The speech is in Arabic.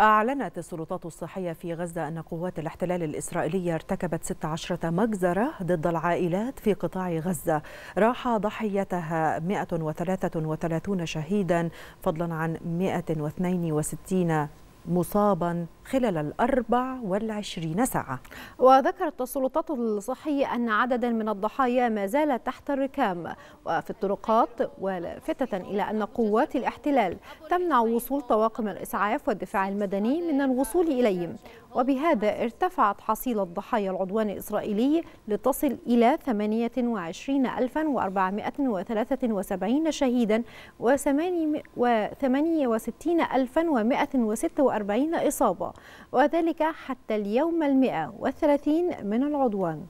أعلنت السلطات الصحية في غزة أن قوات الاحتلال الإسرائيلية ارتكبت 16 مجزرة ضد العائلات في قطاع غزة راح ضحيتها 133 شهيدا فضلا عن 162 مصابا خلال الأربع والعشرين ساعة وذكرت السلطات الصحية أن عددا من الضحايا ما زال تحت الركام وفي الطرقات ولافتة إلى أن قوات الاحتلال تمنع وصول طواقم الإسعاف والدفاع المدني من الوصول إليهم وبهذا ارتفعت حصيلة ضحايا العدوان الإسرائيلي لتصل إلى 28473 شهيدا و 68146 إصابة وذلك حتى اليوم المئة وثلاثين من العدوان